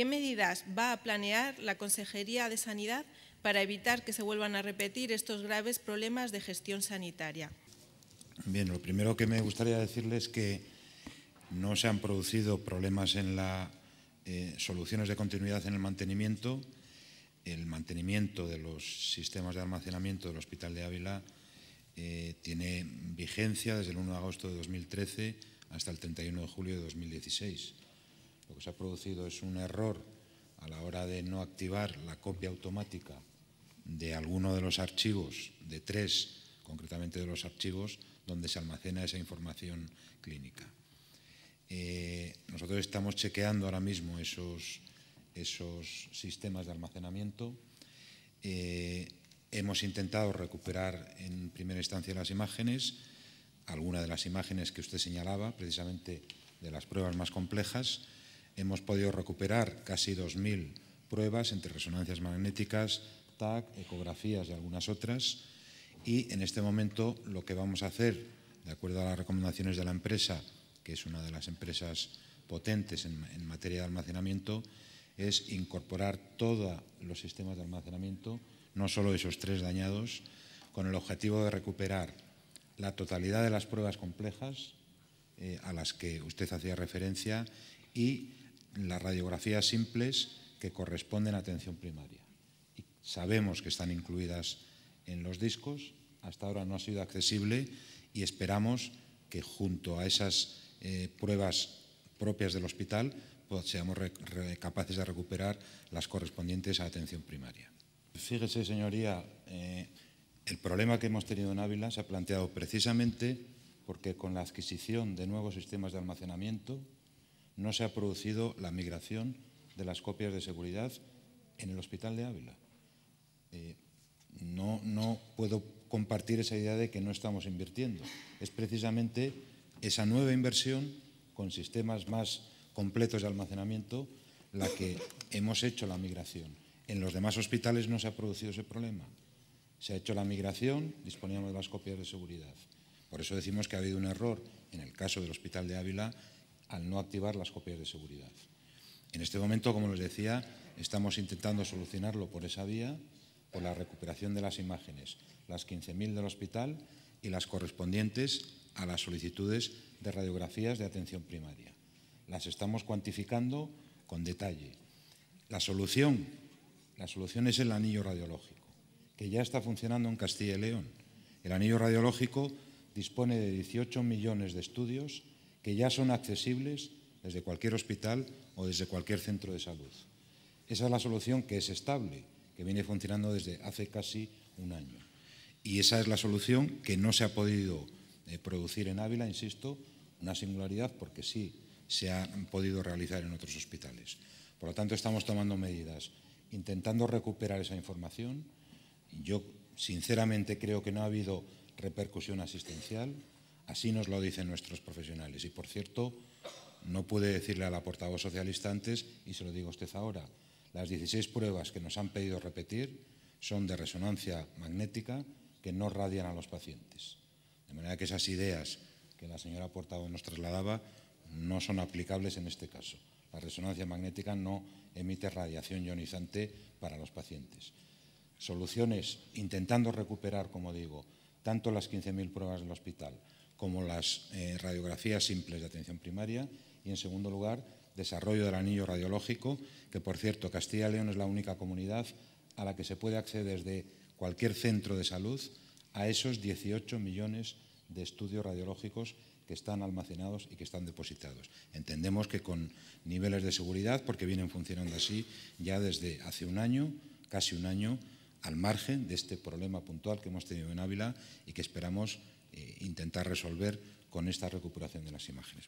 ¿Qué medidas va a planear la Consejería de Sanidad para evitar que se vuelvan a repetir estos graves problemas de gestión sanitaria? Bien, lo primero que me gustaría decirles es que no se han producido problemas en las eh, soluciones de continuidad en el mantenimiento. El mantenimiento de los sistemas de almacenamiento del Hospital de Ávila eh, tiene vigencia desde el 1 de agosto de 2013 hasta el 31 de julio de 2016. Lo que se ha producido es un error a la hora de no activar la copia automática de alguno de los archivos, de tres concretamente de los archivos, donde se almacena esa información clínica. Eh, nosotros estamos chequeando ahora mismo esos, sistemas de almacenamiento. Eh, hemos intentado recuperar en primera instancia las imágenes, algunas de las imágenes que usted señalaba, precisamente de las pruebas más complejas, Hemos podido recuperar casi 2.000 pruebas entre resonancias magnéticas, TAC, ecografías y algunas otras. Y en este momento lo que vamos a hacer, de acuerdo a las recomendaciones de la empresa, que es una de las empresas potentes en, materia de almacenamiento, es incorporar todos los sistemas de almacenamiento, no solo esos tres dañados, con el objetivo de recuperar la totalidad de las pruebas complejas eh, a las que usted hacía referencia y las radiografías simples que corresponden a atención primaria. sabemos que están incluidas en los discos, hasta ahora no ha sido accesible y esperamos que junto a esas eh, pruebas propias del hospital pues, seamos capaces de recuperar las correspondientes a atención primaria. Fíjese, señoría, eh, el problema que hemos tenido en Ávila se ha planteado precisamente porque con la adquisición de nuevos sistemas de almacenamiento, no se ha producido la migración de las copias de seguridad en el hospital de Ávila. Eh, no, no puedo compartir esa idea de que no estamos invirtiendo. Es precisamente esa nueva inversión con sistemas más completos de almacenamiento la que hemos hecho la migración. En los demás hospitales no se ha producido ese problema. Se ha hecho la migración, disponíamos de las copias de seguridad. Por eso decimos que ha habido un error en el caso del Hospital de Ávila al no activar las copias de seguridad. En este momento, como les decía, estamos intentando solucionarlo por esa vía, por la recuperación de las imágenes, las 15.000 del hospital y las correspondientes a las solicitudes de radiografías de atención primaria. Las estamos cuantificando con detalle. La solución, la solución es el anillo radiológico, que ya está funcionando en Castilla y León. El anillo radiológico dispone de 18 millones de estudios que ya son accesibles desde cualquier hospital o desde cualquier centro de salud. Esa es la solución que es estable, que viene funcionando desde hace casi un año. Y esa es la solución que no se ha podido eh, producir en Ávila, insisto, una singularidad porque sí se ha podido realizar en otros hospitales. Por lo tanto, estamos tomando medidas, intentando recuperar esa información. Yo, sinceramente, creo que no ha habido repercusión asistencial. Así nos lo dicen nuestros profesionales. Y por cierto, no pude decirle a la portavoz socialista antes, y se lo digo a usted ahora, las 16 pruebas que nos han pedido repetir son de resonancia magnética que no radian a los pacientes. De manera que esas ideas que la señora portavoz nos trasladaba no son aplicables en este caso. La resonancia magnética no emite radiación ionizante para los pacientes. Soluciones, intentando recuperar, como digo, tanto las 15.000 pruebas del hospital como las eh, radiografías simples de atención primaria y, en segundo lugar, desarrollo del anillo radiológico, que, por cierto, Castilla y León es la única comunidad a la que se puede acceder desde cualquier centro de salud a esos 18 millones de estudios radiológicos que están almacenados y que están depositados. Entendemos que con niveles de seguridad, porque vienen funcionando así ya desde hace un año, casi un año, al margen de este problema puntual que hemos tenido en Ávila y que esperamos eh, intentar resolver con esta recuperación de las imágenes.